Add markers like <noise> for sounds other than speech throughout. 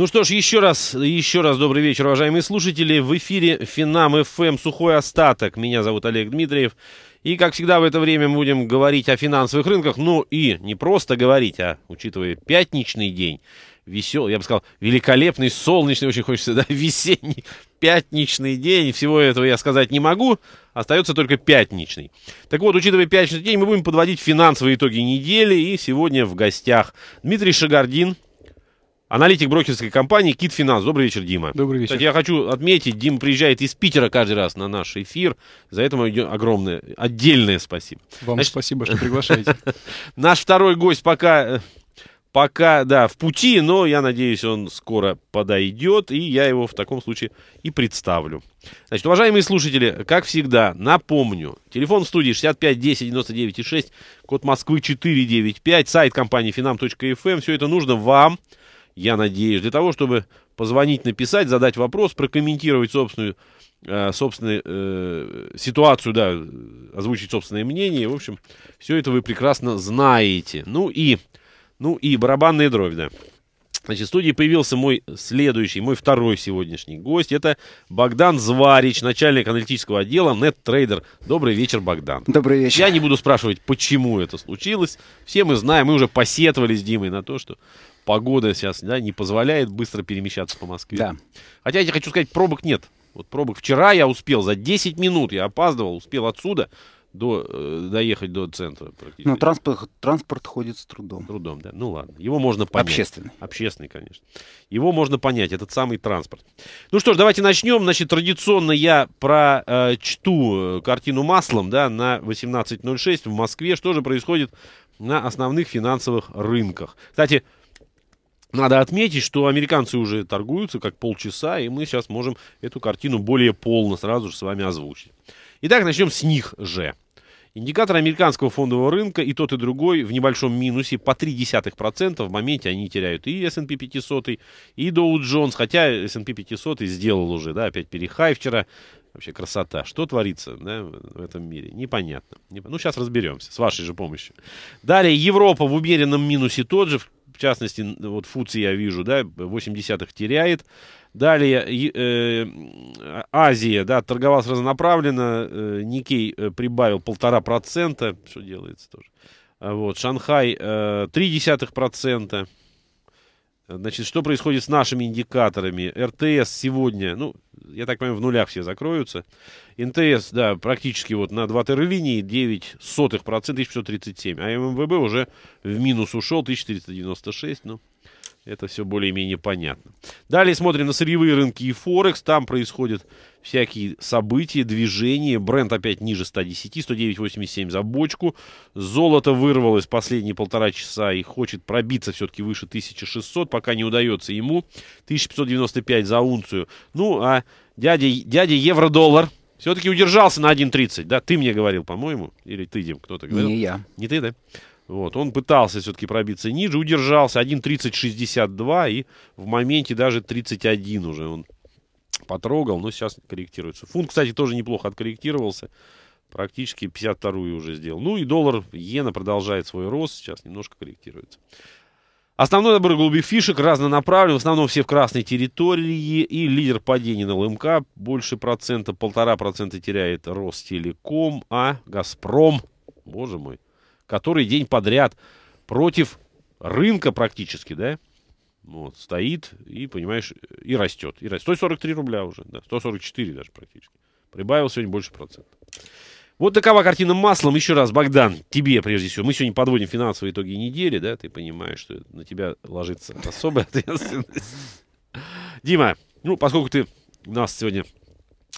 Ну что ж, еще раз, еще раз добрый вечер, уважаемые слушатели. В эфире Финам ФМ эм «Сухой остаток». Меня зовут Олег Дмитриев. И, как всегда, в это время мы будем говорить о финансовых рынках. Ну и не просто говорить, а учитывая пятничный день, веселый, я бы сказал, великолепный, солнечный, очень хочется, <laughs> да, весенний пятничный день. Всего этого я сказать не могу, остается только пятничный. Так вот, учитывая пятничный день, мы будем подводить финансовые итоги недели. И сегодня в гостях Дмитрий Шагардин, Аналитик брокерской компании Кит Финанс. Добрый вечер, Дима. Добрый вечер. Кстати, я хочу отметить, Дима приезжает из Питера каждый раз на наш эфир. За это мы огромное, отдельное спасибо. Вам Значит, спасибо, что приглашаете. <laughs> Наш второй гость пока пока, да, в пути, но я надеюсь, он скоро подойдет, и я его в таком случае и представлю. Значит, уважаемые слушатели, как всегда, напомню, телефон в студии 65 10 99 6, код Москвы 495, сайт компании finam.fm, эм. все это нужно вам, я надеюсь, для того, чтобы позвонить, написать, задать вопрос, прокомментировать собственную, э, собственную э, ситуацию, да, озвучить собственное мнение. В общем, все это вы прекрасно знаете. Ну и, ну и барабанные дроби, да. Значит, в студии появился мой следующий, мой второй сегодняшний гость. Это Богдан Зварич, начальник аналитического отдела NetTrader. Добрый вечер, Богдан. Добрый вечер. Я не буду спрашивать, почему это случилось. Все мы знаем, мы уже посетовали с Димой на то, что погода сейчас да, не позволяет быстро перемещаться по Москве. Да. Хотя я тебе хочу сказать, пробок нет. Вот пробок. Вчера я успел за 10 минут, я опаздывал, успел отсюда до, э, доехать до центра. Ну, транспорт, транспорт ходит с трудом. Трудом, да. Ну ладно. Его можно понять. Общественный. Общественный, конечно. Его можно понять, этот самый транспорт. Ну что ж, давайте начнем. Значит, традиционно я прочту э, э, картину маслом, да, на 18.06 в Москве. Что же происходит на основных финансовых рынках? Кстати, надо отметить, что американцы уже торгуются как полчаса, и мы сейчас можем эту картину более полно сразу же с вами озвучить. Итак, начнем с них же. Индикатор американского фондового рынка и тот, и другой в небольшом минусе по 0,3%. В моменте они теряют и S&P 500, и Dow Jones, хотя S&P 500 сделал уже, да, опять перехай вчера. Вообще красота. Что творится да, в этом мире? Непонятно. Ну, сейчас разберемся, с вашей же помощью. Далее, Европа в умеренном минусе тот же, частности, вот Фуци я вижу, да, 80-х теряет. Далее э, а, Азия, да, торговалась разнонаправленно, э, Никей э, прибавил полтора процента, что делается тоже. А вот, Шанхай э, 0,3%, Значит, что происходит с нашими индикаторами? РТС сегодня, ну, я так понимаю, в нулях все закроются. НТС, да, практически вот на 2 линии 9 сотых процент, 1537. А ММВБ уже в минус ушел, 1496, ну это все более-менее понятно. Далее смотрим на сырьевые рынки и Форекс. Там происходят всякие события, движения. Бренд опять ниже 110, 109,87 за бочку. Золото вырвалось последние полтора часа и хочет пробиться все-таки выше 1600, пока не удается ему. 1595 за унцию. Ну, а дядя, дядя евро-доллар все-таки удержался на 1.30, да? Ты мне говорил, по-моему, или ты, Дим, кто-то говорил? Не я. Не ты, да? Вот, он пытался все-таки пробиться ниже, удержался 1.30.62 и в моменте даже 31 уже он потрогал, но сейчас корректируется. Фунт, кстати, тоже неплохо откорректировался, практически 52-ю уже сделал. Ну и доллар, иена продолжает свой рост, сейчас немножко корректируется. Основной набор голубых фишек разнонаправлен, в основном все в красной территории, и лидер падения на ЛМК больше процента, полтора процента теряет Ростелеком, а Газпром, боже мой, который день подряд против рынка практически, да, вот, стоит и, понимаешь, и растет. И растет. 143 рубля уже, да, 144 даже практически. Прибавил сегодня больше процентов. Вот такова картина маслом. Еще раз, Богдан, тебе прежде всего. Мы сегодня подводим финансовые итоги недели, да? Ты понимаешь, что на тебя ложится особая ответственность. Дима, ну, поскольку ты у нас сегодня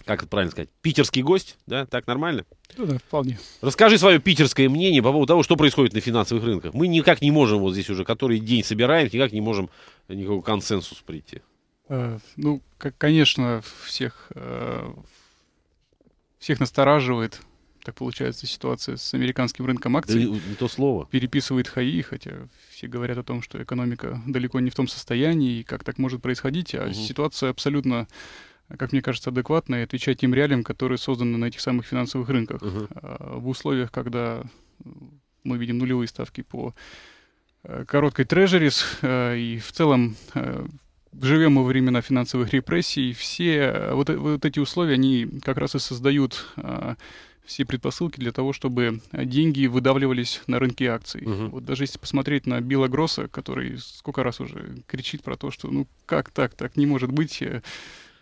как это правильно сказать, питерский гость, да, так нормально? Ну да, вполне. Расскажи свое питерское мнение по поводу того, что происходит на финансовых рынках. Мы никак не можем вот здесь уже, который день собираем, никак не можем э, никакого консенсуса прийти. Э, ну, как, конечно, всех, э, всех настораживает, так получается, ситуация с американским рынком акций. Да, не то слово. Переписывает ХАИ, хотя все говорят о том, что экономика далеко не в том состоянии, и как так может происходить, а угу. ситуация абсолютно а как мне кажется, адекватно и отвечать тем реалиям, которые созданы на этих самых финансовых рынках. Угу. А, в условиях, когда мы видим нулевые ставки по э, короткой трежерис, э, и в целом э, живем мы во времена финансовых репрессий, все вот, вот эти условия, они как раз и создают все предпосылки для того, чтобы деньги выдавливались на рынке акций. Угу. Вот даже если посмотреть на Билла Гросса, который сколько раз уже кричит про то, что ну как так, так не может быть,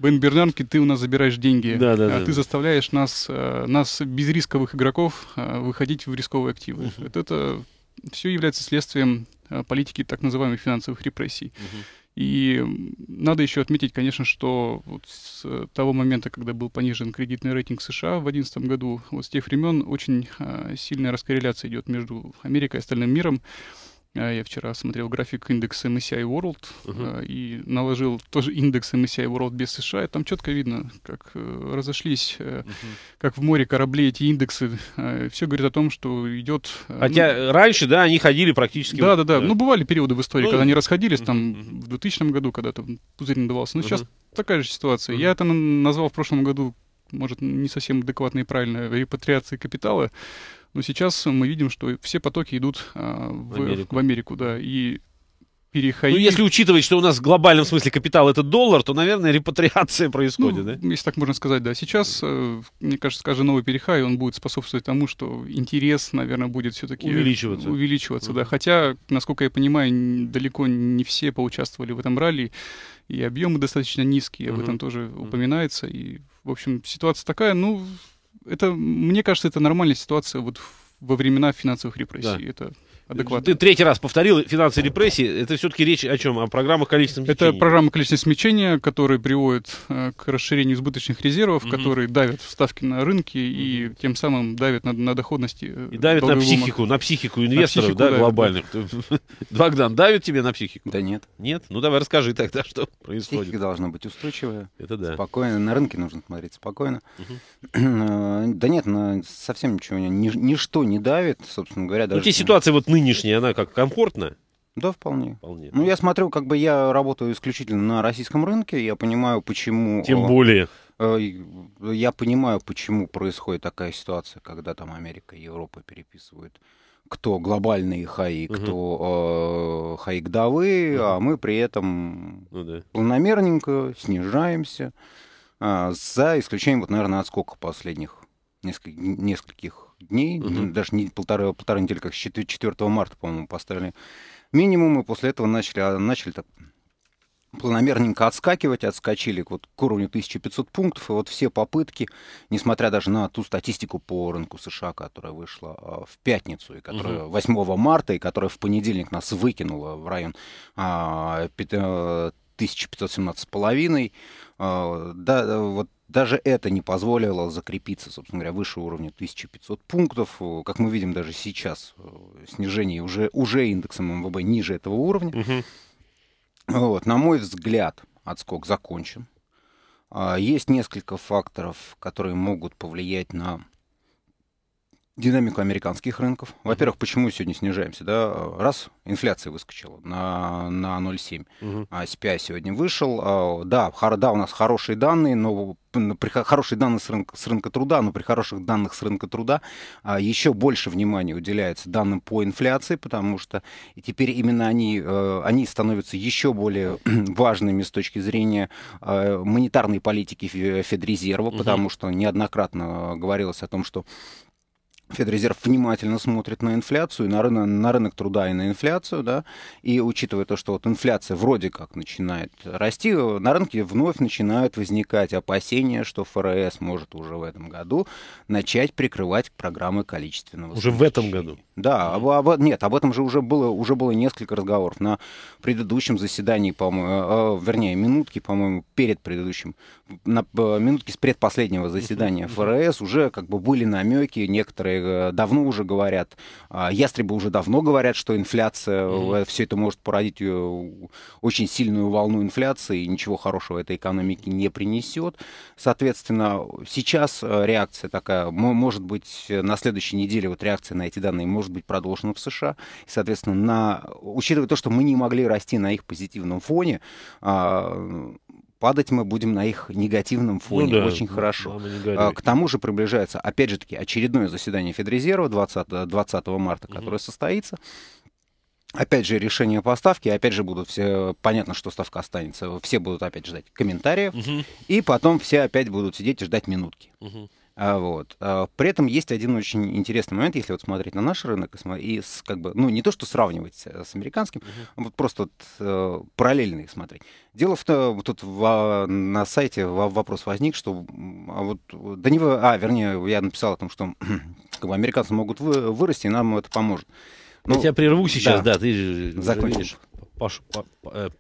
Бен Бернанки, ты у нас забираешь деньги. Да, да, а да. Ты заставляешь нас, э, нас без рисковых игроков э, выходить в рисковые активы. Угу. uh Это все является следствием э, политики так называемых финансовых репрессий. Угу. И надо еще отметить, конечно, что вот с того момента, когда был понижен кредитный рейтинг США в 2011 году, вот с тех времен очень сильная раскорреляция идет между Америкой и остальным миром. А, я вчера смотрел график индекса MSCI World uh-huh. и наложил тоже индекс MSCI World без США. И там четко видно, как э, разошлись, uh-huh. как в море корабли эти индексы. А, Все говорит о том, что идет... Хотя э, ну, раньше, да, они ходили практически... Да, да, да. Ну, бывали периоды в истории, ну, когда они расходились, там, uh-huh. в 2000 году, когда там пузырь надувался. Но ну, uh-huh. сейчас такая же ситуация. Uh-huh. Я это назвал в прошлом году может, не совсем адекватно и правильно репатриации капитала. Но сейчас мы видим, что все потоки идут а, в, в, Америку. в Америку, да, и переходить... Ну, если учитывать, что у нас в глобальном смысле капитал это доллар, то, наверное, репатриация <laughs> происходит, ну, да? Если так можно сказать, да. Сейчас, э, мне кажется, каждый новый перехай, он будет способствовать тому, что интерес, наверное, будет все-таки... Увеличиваться. Увеличиваться, да. Хотя, насколько я понимаю, далеко не все поучаствовали в этом ралли, и объемы достаточно низкие, об этом тоже упоминается. И, в общем, ситуация такая, ну, это, мне кажется, это нормальная ситуация вот во времена финансовых репрессий. Да. Это адекватно. Ты третий раз повторил финансовые репрессии. Это все-таки речь о чем? О программах количественных смещения. Это программа количественного смещения, которые приводят э, к расширению избыточных резервов, mm которые давят ставки на рынки и тем самым давят на, на доходности. Э, и давят на психику, на психику инвесторов, на психику да, <laughs> давят, глобальных. Богдан, давит тебе на психику? Да нет. Нет? Ну давай расскажи тогда, <laughs> что происходит. Психика должна быть устойчивая. Это да. Спокойно. На рынке нужно смотреть спокойно. <clears throat> Э, да нет, совсем ничего. Ничто не давит, собственно говоря. Ну, те ситуации вот ныне нынешняя, она как комфортна? Да, вполне. вполне. Ну, да. я смотрю, как бы я работаю исключительно на российском рынке, я понимаю, почему... Тем более. Э, э, я понимаю, почему происходит такая ситуация, когда там Америка и Европа переписывают кто глобальные хаи, угу. кто э, хаи угу. а мы при этом ну, да. планомерненько снижаемся, э, за исключением, вот, наверное, отскока последних нескольких, нескольких дней, угу. даже не полторы, а полторы недели, как с 4, 4 марта, по-моему, поставили минимум, и после этого начали, а, начали так планомерненько отскакивать, отскочили вот к уровню 1500 пунктов, и вот все попытки, несмотря даже на ту статистику по рынку США, которая вышла а, в пятницу, и которая угу. 8 марта, и которая в понедельник нас выкинула в район а, 1517 э, с половиной, да, вот даже это не позволило закрепиться, собственно говоря, выше уровня 1500 пунктов. Э, как мы видим, даже сейчас э, снижение уже, уже индексом МВБ ниже этого уровня. Угу. Вот, на мой взгляд, отскок закончен. А, есть несколько факторов, которые могут повлиять на динамику американских рынков. Во-первых, почему сегодня снижаемся? Да? Раз, инфляция выскочила на, на 0,7. Угу. А CPI сегодня вышел. А, да, хор, да, у нас хорошие данные, но при хорошие данные с рынка, с рынка труда, но при хороших данных с рынка труда а, еще больше внимания уделяется данным по инфляции, потому что и теперь именно они, э, они становятся еще более <clears throat> важными с точки зрения э, монетарной политики Федрезерва, угу. потому что неоднократно говорилось о том, что Федрезерв внимательно смотрит на инфляцию, на рынок, на рынок труда и на инфляцию, да, и учитывая то, что вот инфляция вроде как начинает расти, на рынке вновь начинают возникать опасения, что ФРС может уже в этом году начать прикрывать программы количественного Уже в этом году? Да, об, а об, а нет, об этом же уже было, уже было несколько разговоров. На предыдущем заседании, по-моему, э, э, вернее, минутки, по-моему, перед предыдущим, на, э, минутки с предпоследнего заседания ФРС уже как бы были намеки, некоторые Э, давно уже говорят, а, ястребы уже давно говорят, что инфляция, mm-hmm. Э, все это может породить э, очень сильную волну инфляции, и ничего хорошего этой экономике не принесет. Соответственно, сейчас реакция такая, может быть, на следующей неделе вот реакция на эти данные может быть продолжена в США. И, соответственно, на, учитывая то, что мы не могли расти на их позитивном фоне, а, падать мы будем на их негативном ну фоне. Ну, да, Очень хорошо. А, к тому же приближается, опять же таки, очередное заседание Федрезерва 20, 20 марта, угу. которое состоится. Опять же, решение поставки, опять же, будут все, понятно, что ставка останется, все будут опять ждать комментариев, угу. и потом все опять будут сидеть и ждать минутки. Угу. А, вот. А, при этом есть один очень интересный момент, если вот смотреть на наш рынок и с, как бы, ну не то что сравнивать с американским, uh-huh. вот просто вот, э, параллельно их смотреть. Дело в том, тут в, на сайте вопрос возник, что а вот э, да не вы, а вернее я написал о том, что <clears throat> как бы, американцы могут вы, вырасти, и нам это поможет. Ну, я тебя прерву сейчас, да, да ты закончишь. Э, пош,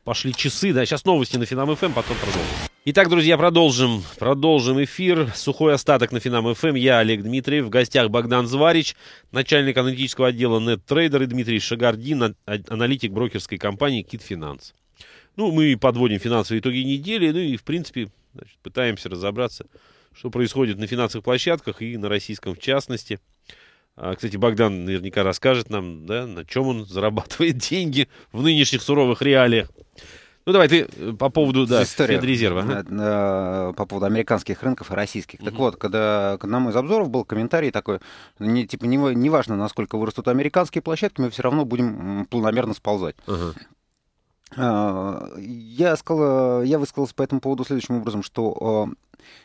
пошли часы, да, сейчас новости на Финам ФМ, эм, потом продолжим. Итак, друзья, продолжим. Продолжим эфир. Сухой остаток на Финам ФМ. Я Олег Дмитриев. В гостях Богдан Зварич, начальник аналитического отдела NetTrader и Дмитрий Шагардин, а-, аналитик брокерской компании Кит Финанс. Ну, мы подводим финансовые итоги недели, ну и, в принципе, значит, пытаемся разобраться, что происходит на финансовых площадках и на российском в частности. А, кстати, Богдан наверняка расскажет нам, да, на чем он зарабатывает <laughs> деньги в нынешних суровых реалиях. Ну давай ты э, по поводу да, история, Федрезерва. Э, э, по поводу американских рынков и российских. Так вот, когда к одному из обзоров был комментарий такой, не, типа не, не важно, насколько вырастут американские площадки, мы все равно будем планомерно сползать. Я, сказал, я высказался по этому поводу следующим образом, что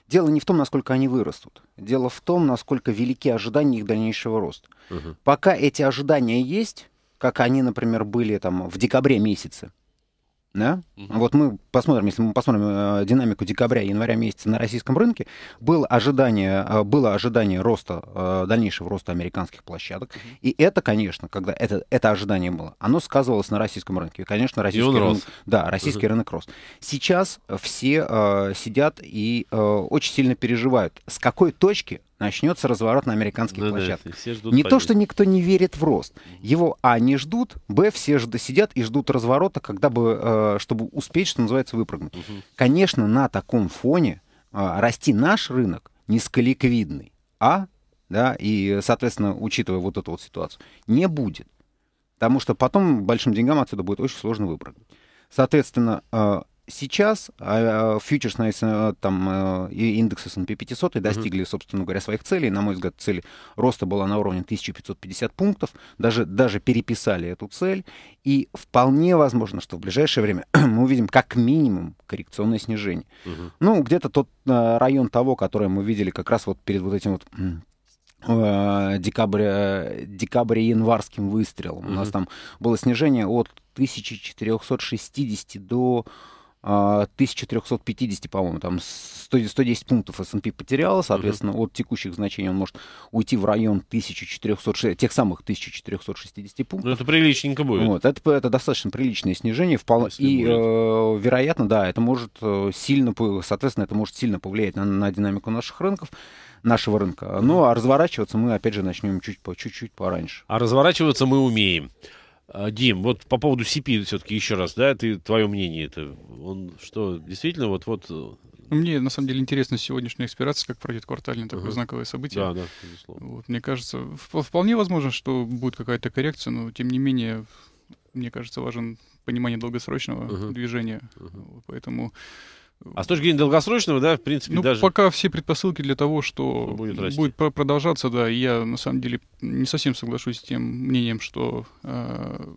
дело не в том, насколько они вырастут. Дело в том, насколько велики ожидания их дальнейшего роста. Угу. Пока эти ожидания есть, как они, например, были там в декабре месяце, да? Угу. Вот мы посмотрим, если мы посмотрим э, динамику декабря и января месяца на российском рынке, было ожидание, э, было ожидание роста, э, дальнейшего роста американских площадок. Угу. И это, конечно, когда это, это ожидание было, оно сказывалось на российском рынке. И, конечно, российский, и рынок, рос. Да, российский угу. рынок рос. Сейчас все э, сидят и э, очень сильно переживают, с какой точки начнется разворот на американских да, площадках. Да, все ждут не победы. то, что никто не верит в рост. Его, а, не ждут, б, все же сидят и ждут разворота, когда бы, э, чтобы успеть, что называется, выпрыгнуть. Угу. Конечно, на таком фоне э, расти наш рынок низколиквидный, а, да, и, соответственно, учитывая вот эту вот ситуацию, не будет. Потому что потом большим деньгам отсюда будет очень сложно выпрыгнуть. Соответственно, э, сейчас а, а, фьючерсные а, там, и индекс S&P 500 достигли, mm-hmm. собственно говоря, своих целей. На мой взгляд, цель роста была на уровне 1550 пунктов. Даже, даже переписали эту цель. И вполне возможно, что в ближайшее время <clears throat> мы увидим как минимум коррекционное снижение. Mm-hmm. Ну, где-то тот район того, который мы видели как раз вот перед вот этим вот декабря, декабря-январским э, выстрелом. Mm-hmm. У нас там было снижение от 1460 до 1350, а, по-моему, там 100, 110 пунктов S&P потерял, соответственно, Uh -huh. от текущих значений он может уйти в район 1400, тех самых 1460 пунктов. Ну, это приличненько будет. Вот, это, это достаточно приличное снижение, вполне, и, э, вероятно, да, это может э, сильно, соответственно, это может сильно повлиять на, на динамику наших рынков, нашего рынка. Ну, а разворачиваться мы, опять же, начнем чуть по, чуть -чуть пораньше. А разворачиваться мы умеем. А, Дим, вот по поводу CP все-таки еще раз, да, ты, твое мнение это, он что, действительно вот-вот... Э, мне, на самом деле, интересна сегодняшняя экспирация, как пройдет квартальное такое uh-huh. знаковое событие. Да, да, безусловно. Вот, мне кажется, вполне возможно, что будет какая-то коррекция, но, тем не менее, мне кажется, важен понимание долгосрочного uh-huh. движения. Uh-huh. Поэтому а с точки зрения долгосрочного, да, в принципе, ну, даже... пока все предпосылки для того, что будет, будет продолжаться, да, я на самом деле не совсем соглашусь с тем мнением, что э,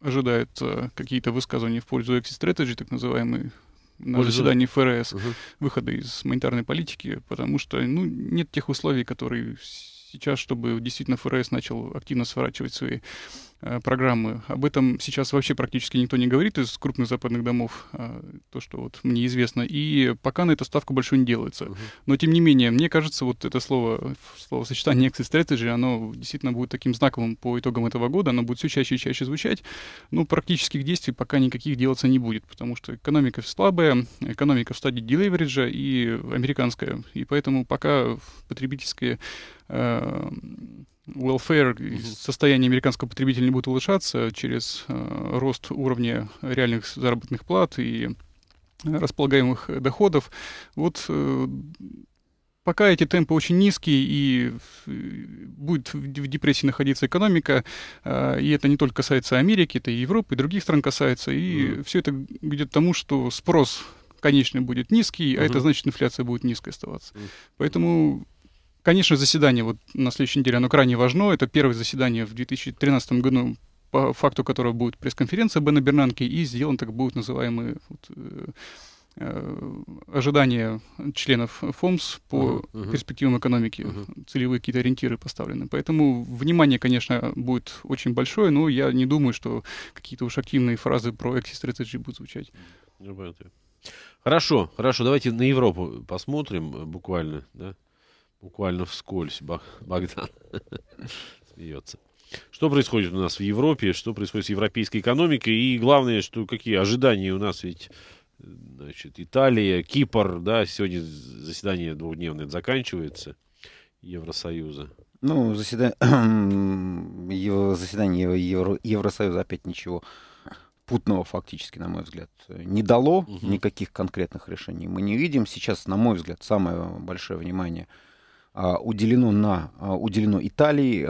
ожидает э, какие-то высказывания в пользу exit strategy, так называемый на Может, заседании ФРС угу. выхода из монетарной политики, потому что ну, нет тех условий, которые сейчас, чтобы действительно ФРС начал активно сворачивать свои э, программы. Об этом сейчас вообще практически никто не говорит из крупных западных домов, а, то, что вот мне известно. И пока на эту ставку большую не делается. Но, тем не менее, мне кажется, вот это слово, словосочетание exit strategy, оно действительно будет таким знаковым по итогам этого года, оно будет все чаще и чаще звучать. Но ну, практических действий пока никаких делаться не будет, потому что экономика слабая, экономика в стадии делевериджа и американская. И поэтому пока потребительские Э, welfare, mm состояние американского потребителя не будет улучшаться через э, рост уровня реальных заработных плат и э, располагаемых доходов. Вот э, пока эти темпы очень низкие и э, будет в депрессии находиться экономика, э, и это не только касается Америки, это и Европы, и других стран касается, и mm все это идет к тому, что спрос конечный будет низкий, mm а это значит, инфляция будет низкой оставаться. mm Поэтому Конечно, заседание вот на следующей неделе, оно крайне важно. Это первое заседание в 2013 году, по факту которого будет пресс-конференция Бена Бернанки, и сделан так будут называемые вот, э, э, ожидания членов ФОМС по uh-huh. перспективам экономики, uh-huh. целевые какие-то ориентиры поставлены. Поэтому внимание, конечно, будет очень большое, но я не думаю, что какие-то уж активные фразы про exit strategy будут звучать. Хорошо, хорошо, давайте на Европу посмотрим буквально, да? Буквально вскользь Богдан <laughs> смеется. Что происходит у нас в Европе, что происходит с европейской экономикой и главное, что какие ожидания у нас ведь значит, Италия, Кипр, да, сегодня заседание двухдневное заканчивается Евросоюза. Ну, <clears throat> заседание, заседание Евро... Евросоюза опять ничего путного фактически, на мой взгляд, не дало. Угу. Никаких конкретных решений мы не видим. Сейчас, на мой взгляд, самое большое внимание – а, уделено, на, а, уделено Италии,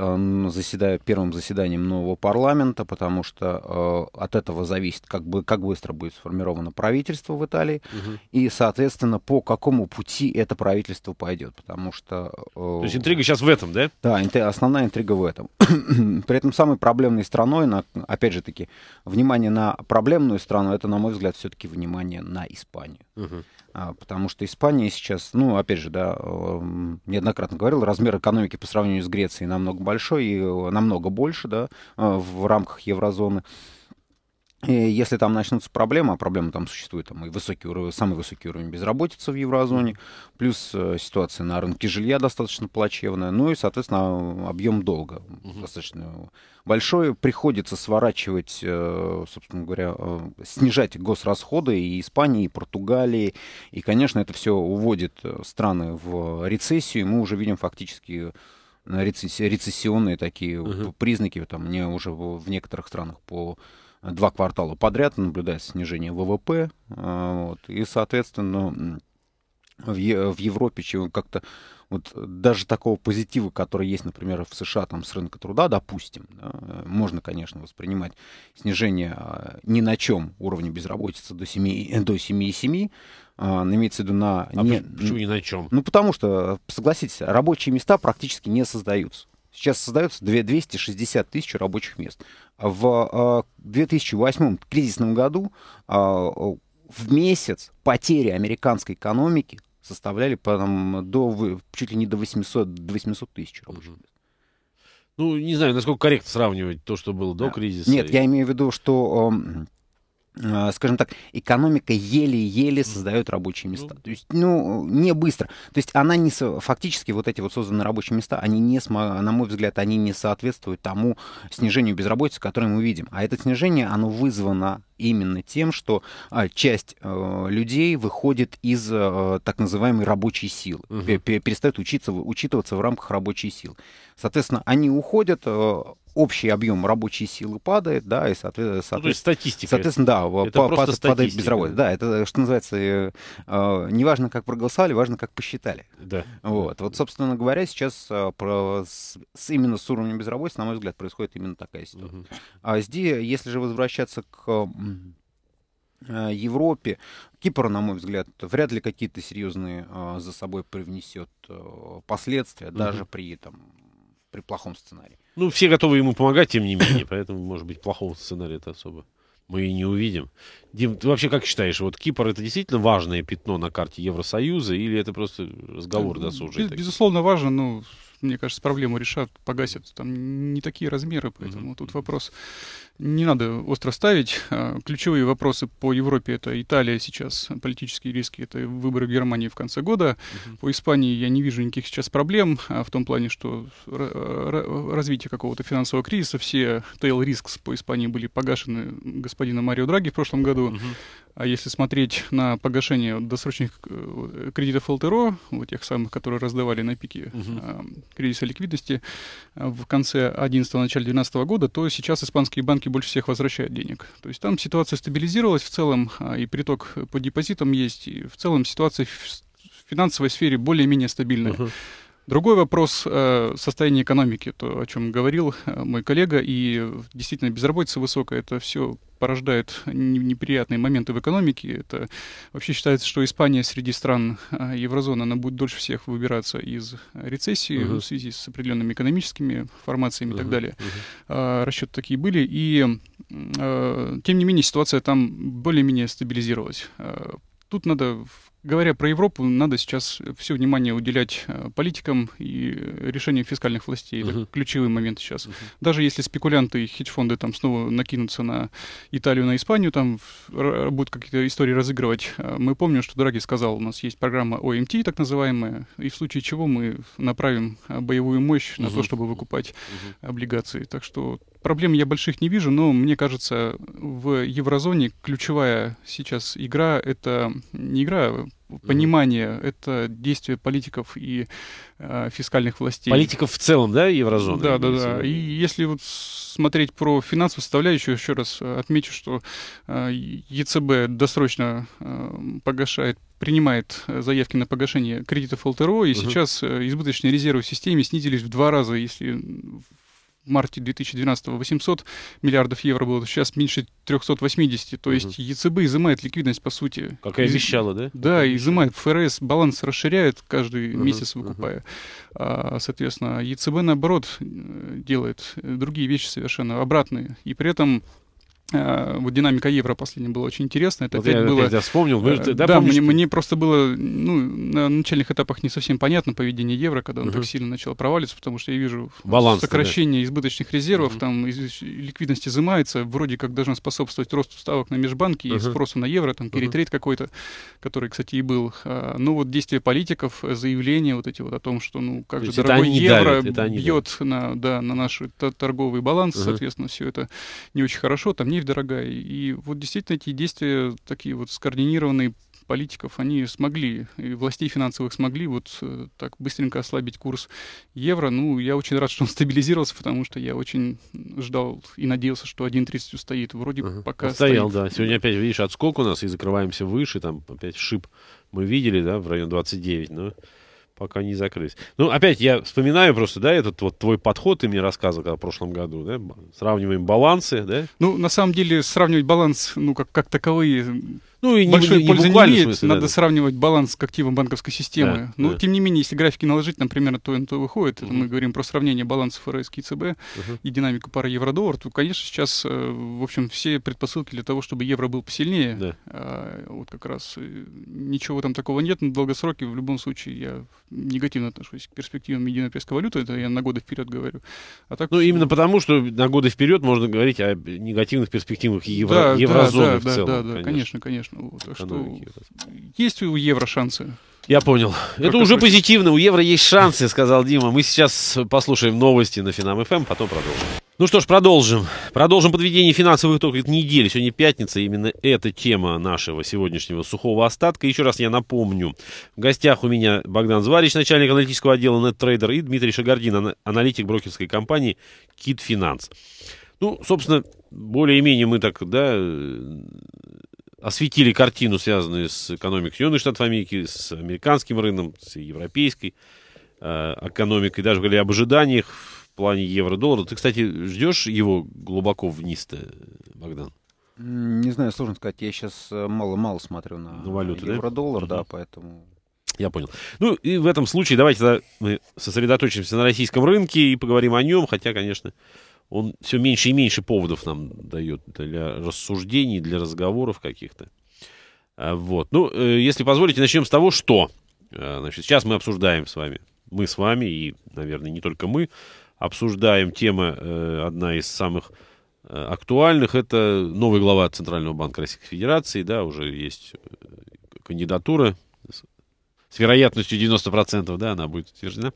заседая, первым заседанием нового парламента, потому что а, от этого зависит, как, бы, как быстро будет сформировано правительство в Италии, угу. и, соответственно, по какому пути это правительство пойдет, потому что... То есть интрига сейчас в этом, да? Да, основная интрига в этом. <clears throat> При этом самой проблемной страной, на, опять же таки, внимание на проблемную страну, это, на мой взгляд, все-таки внимание на Испанию. Угу. А, потому что Испания сейчас, ну, опять же, да, неоднократно говорил, размер экономики по сравнению с Грецией намного большой и э, намного больше, да, э, в рамках еврозоны. И если там начнутся проблемы, а проблемы там существуют, там и высокий уровень, самый высокий уровень безработицы в еврозоне, плюс э, ситуация на рынке жилья достаточно плачевная, ну и, соответственно, а, объем долга угу. достаточно большой, приходится сворачивать, э, собственно говоря, э, снижать госрасходы и Испании, и Португалии, и, конечно, это все уводит э, страны в рецессию, и мы уже видим фактически э, рецессионные такие угу. признаки, там, не уже в некоторых странах по два квартала подряд наблюдается снижение ВВП. А, вот, и, соответственно, в, Европе чего как-то вот даже такого позитива, который есть, например, в США там с рынка труда, допустим, да, можно, конечно, воспринимать снижение а, ни на чем уровня безработицы до 7,7, до 7,7 а, имеется в виду на... А не, почему ни на чем? Ну, потому что, согласитесь, рабочие места практически не создаются. Сейчас создается 260 тысяч рабочих мест. В 2008 а, кризисном году а, в месяц потери американской экономики составляли там, до, чуть ли не до 800, 800 тысяч рабочих мест. Ну, не знаю, насколько корректно сравнивать то, что было до да. кризиса. Нет, и... я имею в виду, что а, скажем так, экономика еле-еле создает рабочие места. Ну. То есть, ну, не быстро. То есть она не... Фактически вот эти вот созданные рабочие места, они не, смо... на мой взгляд, они не соответствуют тому снижению безработицы, которое мы видим. А это снижение, оно вызвано именно тем, что а, часть э, людей выходит из э, так называемой рабочей силы, угу. перестает учиться, учитываться в рамках рабочей силы. Соответственно, они уходят, э, общий объем рабочей силы падает, да, и соответственно, ну, то есть статистика. Соответственно, да, это по, просто падает статистика. безработица. Да, это что называется, э, э, неважно, как проголосовали, важно, как посчитали. Да. Вот, вот, собственно говоря, сейчас э, про, с, с, именно с уровнем безработицы, на мой взгляд, происходит именно такая ситуация. Угу. А здесь, если же возвращаться к Э, Европе. Кипр, на мой взгляд, вряд ли какие-то серьезные э, за собой привнесет э, последствия, угу. даже при, там, при плохом сценарии. Ну, все готовы ему помогать, тем не менее, <clears throat> поэтому, может быть, плохого сценария это особо мы и не увидим. Дим, ты вообще как считаешь, вот Кипр это действительно важное пятно на карте Евросоюза или это просто разговор э, досужий? Без, безусловно важно, но мне кажется, проблему решат, погасят. Там не такие размеры, поэтому mm-hmm. тут вопрос не надо остро ставить. А, ключевые вопросы по Европе — это Италия сейчас, политические риски — это выборы в Германии в конце года. Mm-hmm. По Испании я не вижу никаких сейчас проблем а в том плане, что развитие какого-то финансового кризиса, все tail risks по Испании были погашены господином Марио Драги в прошлом году. Mm-hmm. А если смотреть на погашение досрочных э, кредитов ЛТРО, вот тех самых, которые раздавали на пике угу. А, кризиса ликвидности а, в конце 2011 начале 2012 года, то сейчас испанские банки больше всех возвращают денег. То есть там ситуация стабилизировалась в целом, а, и приток по депозитам есть, и в целом ситуация в финансовой сфере более-менее стабильная. Uh-huh. Другой вопрос э, состояние экономики, то, о чем говорил э, мой коллега, и действительно безработица высокая, это все порождает неприятные моменты в экономике. Это вообще считается, что Испания среди стран э, еврозоны она будет дольше всех выбираться из рецессии uh-huh. в связи с определенными экономическими формациями uh-huh. и так далее. Uh-huh. А, Расчеты такие были, и э, тем не менее ситуация там более-менее стабилизировалась. Тут надо Говоря про Европу, надо сейчас все внимание уделять э, политикам и решению фискальных властей. Uh-huh. Это ключевой момент сейчас. Uh-huh. Даже если спекулянты и хедж-фонды там снова накинутся на Италию, на Испанию, там будут какие-то истории разыгрывать, э, мы помним, что Драги сказал, у нас есть программа ОМТ, эм так называемая, и в случае чего мы направим э, боевую мощь uh-huh. на то, чтобы выкупать uh-huh. облигации. Так что Проблем я больших не вижу, но мне кажется, в еврозоне ключевая сейчас игра — это не игра, а понимание, mm. это действие политиков и э, фискальных властей. Политиков в целом, да, еврозоны? Да, да, да. И если вот смотреть про финансовую составляющую, еще раз э, отмечу, что э, ЕЦБ досрочно э, погашает принимает э, заявки на погашение кредитов ЛТРО, и Uh -huh. сейчас э, избыточные резервы в системе снизились в два раза, если марте 2012 года 800 миллиардов евро было, сейчас меньше 380. То угу. есть ЕЦБ изымает ликвидность, по сути. Как и обещала, да? Да, изымает. ФРС баланс расширяет каждый угу. месяц, выкупая. Угу. А, соответственно, ЕЦБ, наоборот, э, делает другие вещи совершенно обратные. И при этом Э, вот динамика евро последняя была очень интересная. Это вот опять я было... Опять вспомнил. Вы, же, э, да, да мне, мне просто было ну, на начальных этапах не совсем понятно поведение евро, когда он угу. так сильно начал проваливаться, потому что я вижу Баланс, сокращение да. избыточных резервов, угу. там из, ликвидность изымается, вроде как должно способствовать росту ставок на межбанке угу. и спросу на евро, там перетрейд угу. какой-то, который, кстати, и был. Э, но ну, вот действия политиков, заявления вот эти вот о том, что ну как То же дорогой евро давят, бьет на, да, на наши торговый баланс, угу. соответственно, все это не очень хорошо, там нефть дорогая. И вот действительно эти действия такие вот скоординированные политиков, они смогли, и властей финансовых смогли вот э, так быстренько ослабить курс евро. Ну, я очень рад, что он стабилизировался, потому что я очень ждал и надеялся, что 1.30 устоит. Вроде ага. пока ну, Стоял, стоит. да. Сегодня опять, видишь, отскок у нас, и закрываемся выше, там опять шип мы видели, да, в район 29, но пока не закрылись. Ну, опять я вспоминаю просто, да, этот вот твой подход, ты мне рассказывал о прошлом году, да, сравниваем балансы, да? Ну, на самом деле, сравнивать баланс, ну, как, как таковые ну, и большой не, пользы не, не имеет. Смысле, Надо да, сравнивать баланс с активам банковской системы. Да, Но, ну, да. тем не менее, если графики наложить, например, то и то выходит, угу. мы говорим про сравнение балансов ФРС и ЦБ угу. и динамика пары евро-доллар, то, конечно, сейчас, э, в общем, все предпосылки для того, чтобы евро был посильнее, да. а, вот как раз э, ничего там такого нет. На долгосроке, в любом случае, я негативно отношусь к перспективам единой валюты, это я на годы вперед говорю. А так, ну, именно потому, что на годы вперед можно говорить о негативных перспективах евро, да, еврозоны да, да, в целом. Да, да, конечно, конечно. конечно. Вот, так что есть у евро шансы. Я понял. Только Это уже хочешь. позитивно. У евро есть <laughs> шансы, сказал Дима. Мы сейчас послушаем новости на Финам ФМ, эм, потом продолжим. Ну что ж, продолжим. Продолжим подведение финансовых итогов недели. Сегодня пятница, именно эта тема нашего сегодняшнего сухого остатка. Еще раз я напомню, в гостях у меня Богдан Зварич, начальник аналитического отдела NetTrader, и Дмитрий Шагардин, аналитик брокерской компании KIT Finance. Ну, собственно, более-менее мы так, да, осветили картину, связанную с экономикой Соединенных Штатов Америки, с американским рынком, с европейской э, экономикой, даже говорили об ожиданиях в плане евро-доллара. Ты, кстати, ждешь его глубоко вниз-то, э, Богдан? Не знаю, сложно сказать. Я сейчас э, мало-мало смотрю на, на валюту, евро-доллар, да? да, поэтому... Я понял. Ну, и в этом случае давайте мы сосредоточимся на российском рынке и поговорим о нем, хотя, конечно, он все меньше и меньше поводов нам дает для рассуждений, для разговоров каких-то. А, вот. Ну, э, если позволите, начнем с того, что э, значит, сейчас мы обсуждаем с вами. Мы с вами, и, наверное, не только мы, обсуждаем тема э, одна из самых актуальных. Это новый глава Центрального банка Российской Федерации. Да, уже есть кандидатура с вероятностью 90%, да, она будет утверждена.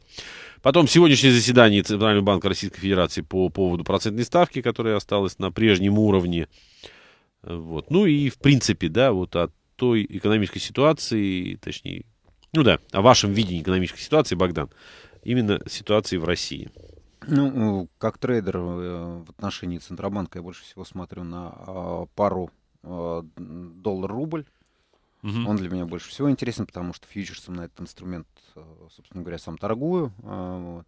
Потом сегодняшнее заседание Центрального банка Российской Федерации по поводу процентной ставки, которая осталась на прежнем уровне. Вот. Ну и, в принципе, да, вот от той экономической ситуации, точнее, ну да, о вашем видении экономической ситуации, Богдан, именно ситуации в России. Ну, как трейдер э, в отношении Центробанка я больше всего смотрю на а, пару а, доллар-рубль. Угу. Он для меня больше всего интересен, потому что фьючерсом на этот инструмент, э, собственно говоря, сам торгую. А, вот.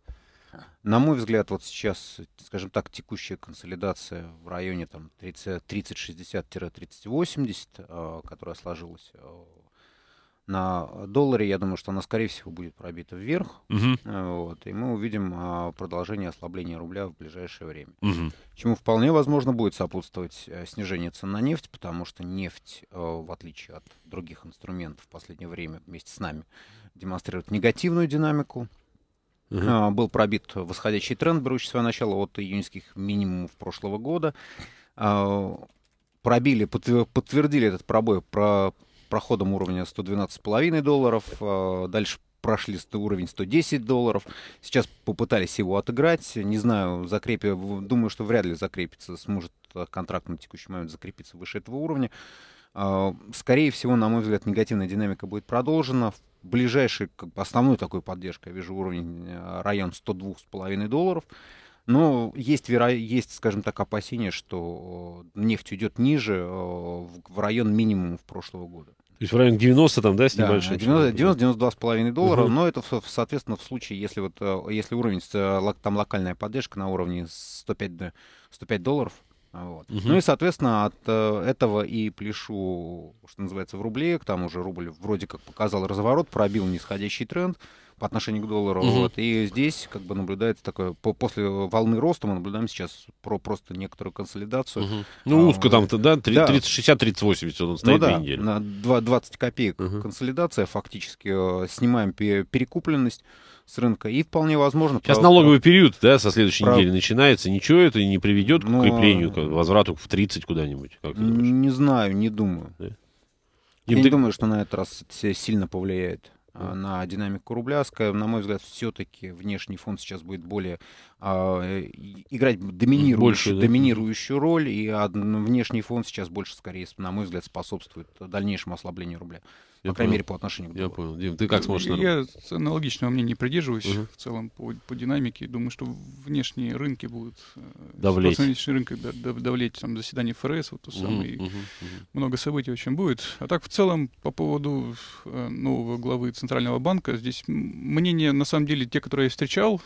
На мой взгляд, вот сейчас, скажем так, текущая консолидация в районе там, 30-60-30-80, а, которая сложилась э, на долларе, я думаю, что она, скорее всего, будет пробита вверх. Угу. Вот, и мы увидим а, продолжение ослабления рубля в ближайшее время. Угу. Чему вполне возможно будет сопутствовать э, снижение цен на нефть, потому что нефть, э, в отличие от других инструментов в последнее время вместе с нами, демонстрирует негативную динамику. Угу. Был пробит восходящий тренд, берущий свое начало от июньских минимумов прошлого года. Пробили, подтвердили этот пробой, про проходом уровня 112,5 долларов, э, дальше прошли уровень 110 долларов, сейчас попытались его отыграть, не знаю, закрепи, думаю, что вряд ли закрепится, сможет э, контракт на текущий момент закрепиться выше этого уровня. Э, скорее всего, на мой взгляд, негативная динамика будет продолжена. Ближайший, как бы основной такой поддержкой, я вижу уровень район 102,5 долларов. Но есть, веро... есть, скажем так, опасение что нефть уйдет ниже, в район минимума в прошлого года есть в районе 90 там, да, с да, небольшим? 90-92,5 доллара, угу. но это, соответственно, в случае, если, вот, э, если уровень, э, там локальная поддержка на уровне 105, 105 долларов, а, вот. Угу. Ну и, соответственно, от э, этого и пляшу, что называется, в рубле. К тому же рубль вроде как показал разворот, пробил нисходящий тренд по отношению к доллару. Угу. Вот. И здесь как бы наблюдается такое, по, после волны роста мы наблюдаем сейчас про просто некоторую консолидацию. Угу. Ну, а, узко там-то, да? 30-60-30-80 да. он стоит ну, да, на 20 копеек угу. консолидация фактически. Э, снимаем перекупленность с рынка. И вполне возможно... Сейчас про... налоговый период, да, со следующей про... недели начинается. Ничего это не приведет Но... к укреплению, к возврату в 30 куда-нибудь? Как не знаю, не думаю. Да? Я ты... не думаю, что на этот раз сильно повлияет на динамику рубля. На мой взгляд, все-таки внешний фонд сейчас будет более а, э, играть доминирующую, больше, да. доминирующую роль, и внешний фонд сейчас больше, скорее, на мой взгляд, способствует дальнейшему ослаблению рубля я по крайней понял. мере, по отношению к Я понял. Дим, ты как сможешь? Ну, я аналогичного мнения придерживаюсь угу. в целом по, по динамике. Думаю, что внешние рынки будут... Э, давлеть. Внешние рынки да, да, давлеть. Там заседание ФРС, вот то угу, самое. Угу, угу. Много событий очень будет. А так, в целом, по поводу э, нового главы Центрального банка, здесь мнение, на самом деле, те, которые я встречал,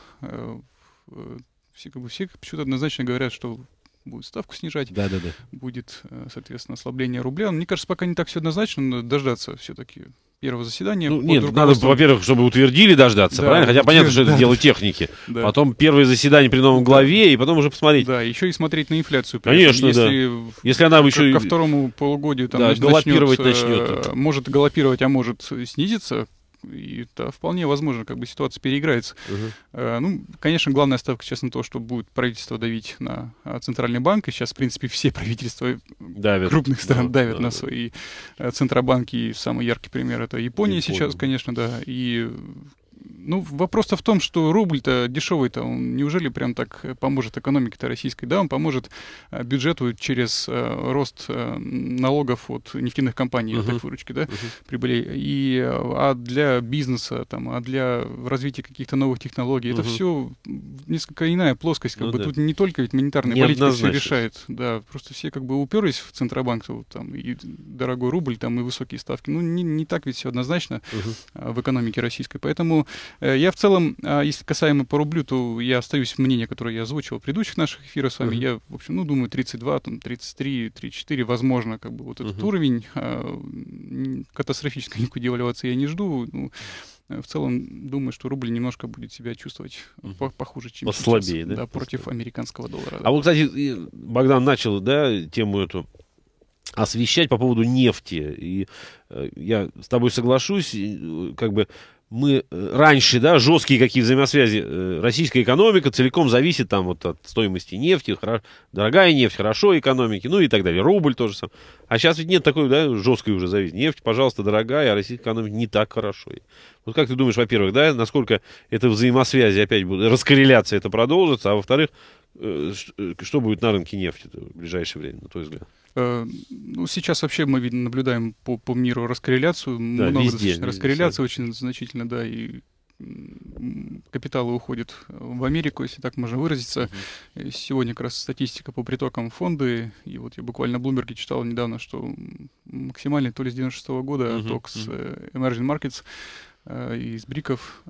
все, как бы, все почему-то однозначно говорят, что будет ставку снижать, да, да, да. будет, э, соответственно, ослабление рубля. мне кажется, пока не так все однозначно, надо дождаться все-таки первого заседания. Ну, нет, надо, во-первых, чтобы утвердили дождаться, да, правильно? Хотя утвер... понятно, что это дело техники. Да. Потом первое заседание при новом главе, да. и потом уже посмотреть. Да, еще и смотреть на инфляцию. Конечно, если, да. Если она еще... Ко второму полугодию там, да, начнет, галопировать э, начнет. Может галопировать, а может снизиться и это вполне возможно, как бы ситуация переиграется. Угу. Э, ну, конечно, главная ставка сейчас на то, что будет правительство давить на а, Центральный банк. И сейчас, в принципе, все правительства давят. крупных стран да, давят да, на свои э, центробанки. И самый яркий пример это Япония, Япония сейчас, конечно, да. И ну, вопрос-то в том, что рубль-то дешевый-то, он неужели прям так э, поможет экономике-то российской? Да, он поможет э, бюджету через э, рост налогов от нефтяных компаний, uh-huh. от их выручки, да, uh-huh. прибылей. И, а для бизнеса, там, а для развития каких-то новых технологий, uh-huh. это все несколько иная плоскость, как ну, бы. Да. Тут не только ведь монетарная политика все решает, да, просто все как бы уперлись в Центробанк, вот, там, и дорогой рубль, там, и высокие ставки. Ну, не, не так ведь все однозначно uh-huh. в экономике российской. Поэтому Э, я в целом, а, если касаемо по рублю, то я остаюсь в мнении, которое я озвучивал в предыдущих наших эфирах с вами. Uh-huh. Я, в общем, ну, думаю, 32, там, 33, 34, возможно, как бы вот uh-huh. этот уровень. А, катастрофической <laughs> никакой девальвации я не жду. Ну, э, в целом думаю, что рубль немножко будет себя чувствовать э, по похуже, чем Послабее, сейчас, да? да, против Послабее. американского доллара. А вот, кстати, Богдан начал, да, тему эту освещать по поводу нефти. И э, я с тобой соглашусь, как бы мы э, раньше, да, жесткие какие взаимосвязи, э, российская экономика целиком зависит там вот от стоимости нефти, хоро... дорогая нефть, хорошо экономики, ну и так далее, рубль тоже сам. А сейчас ведь нет такой, да, жесткой уже зависимости. Нефть, пожалуйста, дорогая, а российская экономика не так хорошо. Вот как ты думаешь, во-первых, да, насколько это взаимосвязи опять будет, раскорреляция это продолжится, а во-вторых, э, что будет на рынке нефти в ближайшее время, на твой взгляд? Э, ну, сейчас вообще мы видно, наблюдаем по, по миру раскорреляцию. Да, много везде, везде, раскорреляции очень значительно, да, и капиталы уходят в Америку, если так можно выразиться. Э, сегодня как раз статистика по притокам фонды, и вот я буквально в Блумберге читал недавно, что максимальный то ли с 96 года mm ток с э, Emerging Markets из бриков.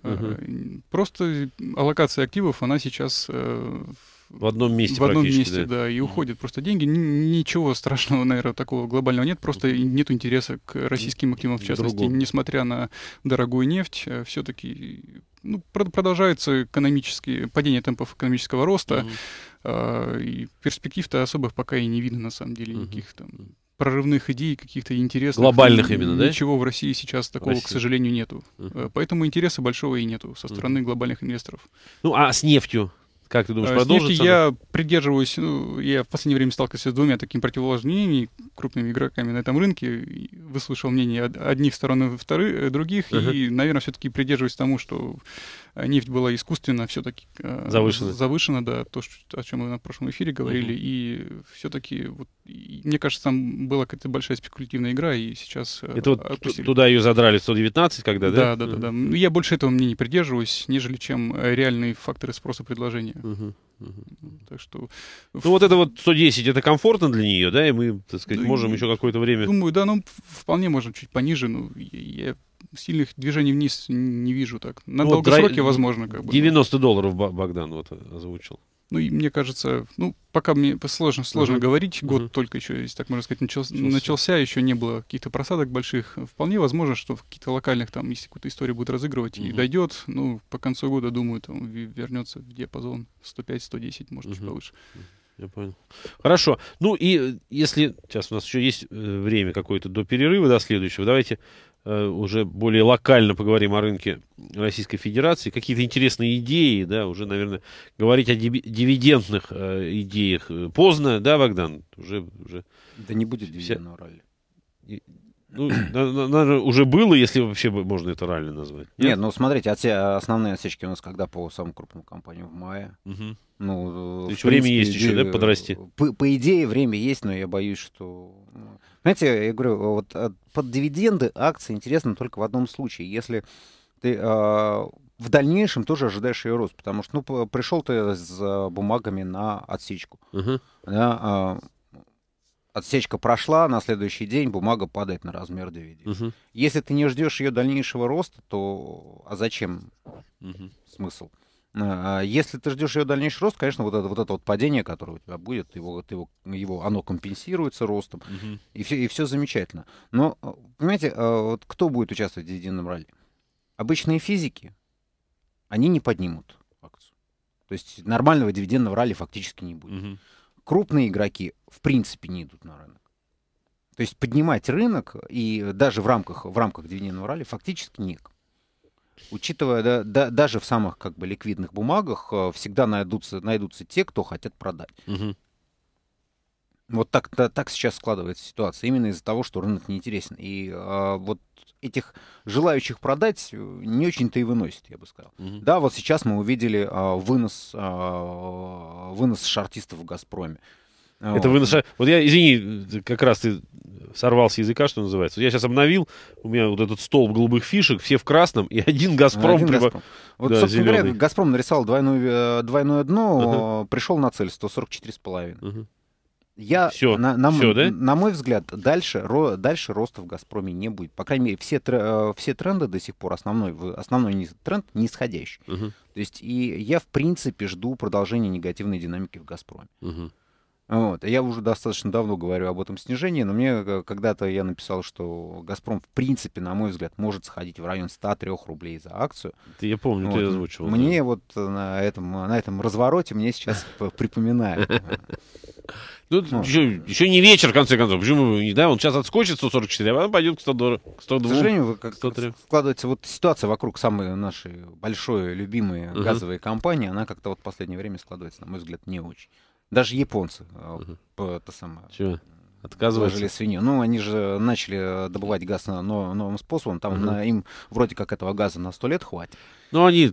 Просто аллокация активов, она сейчас в в одном месте. В одном месте, да, да и уходят просто деньги. Ничего страшного, наверное, такого глобального нет. Просто нет интереса к российским активам, в частности, Другого. несмотря на дорогую нефть, э, все-таки ну, продолжается экономические падение темпов экономического роста. Угу. А, и перспектив-то особых пока и не видно, на самом деле, никаких там прорывных идей, каких-то интересных. Глобальных именно, ничего да? Ничего в России сейчас такого, России. к сожалению, нету. Uh-huh. Поэтому интереса большого и нету со стороны uh-huh. глобальных инвесторов. Ну, а с нефтью? Как ты думаешь, э, продолжится? я придерживаюсь, ну, я в последнее время сталкивался с двумя такими противоположными крупными игроками на этом рынке, выслушал мнение одних сторон и вторых, э, других, uh-huh. и, наверное, все-таки придерживаюсь тому, что э, нефть была искусственно все-таки завышена. завышена, да, то, что, о чем мы на прошлом эфире говорили, uh-huh. и все-таки, вот, и, мне кажется, там была какая-то большая спекулятивная игра, и сейчас... Это вот туда ее задрали 119, когда, да? Да, да, uh-huh. да, да. Ну, я больше этого мнения придерживаюсь, нежели чем реальные факторы спроса предложения. Угу. Угу. Так что... Ну вот это вот 110, это комфортно для нее, да, и мы, так сказать, да, можем еще какое-то время... Думаю, да, ну вполне можем чуть пониже, ну я сильных движений вниз не вижу так. На ну, долгосроке, вот, возможно, как бы. 90 долларов Богдан вот э, озвучил. Ну и мне кажется, ну пока мне сложно, сложно uh говорить, год uh только еще, если так можно сказать, начался, начался, еще не было каких-то просадок больших. Вполне возможно, что в каких-то локальных там, если какую-то историю будет разыгрывать uh и дойдет, ну по концу года, думаю, там вернется в диапазон 105-110, может uh-huh. чуть повыше. Я понял. Хорошо. Ну и э, если сейчас у нас еще есть э, время какое-то до перерыва, до следующего, давайте Э, уже более локально поговорим о рынке Российской Федерации. Какие-то интересные идеи, да, уже, наверное, говорить о дивидендных э, идеях э, поздно, да, Богдан? Уже, уже... Да не будет дивидендного вся... ралли. Ну, надо, уже было, если вообще можно это ралли назвать. Нет, Нет ну смотрите, отсе... основные отсечки у нас когда по самым крупным компаниям в мае. Угу. Ну, еще принципе, время есть еще, да, подрасти? По, по идее, время есть, но я боюсь, что ну, знаете, я говорю, э, вот э, под дивиденды акции интересны только в одном случае, если ты а, в дальнейшем тоже ожидаешь ее рост, потому что ну пришел ты с а, бумагами на отсечку, угу. да, а, отсечка прошла, на следующий день бумага падает на размер дивиденда. Угу. Если ты не ждешь ее дальнейшего роста, то а зачем угу. смысл? А, если ты ждешь ее дальнейший рост, конечно, вот это вот, это вот падение, которое у тебя будет, его, его, его, оно компенсируется ростом, угу. и, все, и все замечательно. Но, а, понимаете, а, вот кто будет участвовать в едином ралли? Обычные физики, они не поднимут акцию. То есть нормального дивидендного ралли фактически не будет. Угу. Крупные игроки в принципе не идут на рынок. То есть поднимать рынок и даже в рамках, в рамках дивидендного ралли фактически некому. Учитывая, да, да, даже в самых как бы ликвидных бумагах э, всегда найдутся, найдутся те, кто хотят продать. Угу. Вот так, да, так сейчас складывается ситуация, именно из-за того, что рынок неинтересен. И а, вот этих желающих продать э, не очень-то и выносит, я бы сказал. Угу. Да, вот сейчас мы увидели а, вынос, а, вынос шартистов в «Газпроме». Вот. Это вы наша... Вот я, извини, как раз ты сорвался языка, что называется. Я сейчас обновил, у меня вот этот столб голубых фишек, все в красном, и один «Газпром». Один прибо... «Газпром». Вот, да, собственно зеленый. говоря, «Газпром» нарисовал двойное э, двойное дно, uh-huh. пришел на цель 144,5. Uh-huh. Я, все, на, на, все, да? на мой взгляд, дальше, ро, дальше роста в «Газпроме» не будет. По крайней мере, все, э, все тренды до сих пор, основной, основной низ, тренд нисходящий. Uh-huh. То есть и я, в принципе, жду продолжения негативной динамики в «Газпроме». Uh-huh. Вот. Я уже достаточно давно говорю об этом снижении, но мне э, когда-то я написал, что «Газпром» в принципе, на мой взгляд, может сходить в район 103 рублей за акцию. Ты, я помню, вот. ты озвучивал. Мне да. вот на этом, э, на этом развороте мне сейчас <laughs> припоминает. Ну, вот. Ну, еще, еще не вечер, в конце концов. Почему, да, он сейчас отскочит 144, а потом пойдет к 102. К, 102, к сожалению, как 103. складывается вот ситуация вокруг самой нашей большой, любимой uh-huh. газовой компании, она как-то вот в последнее время складывается, на мой взгляд, не очень. Даже японцы. Э, это самое. Чего? Отказываются? Выжили свинью. Ну, они же начали э, добывать газ на, но, новым способом. Там на, им вроде как этого газа на сто лет хватит. Ну, они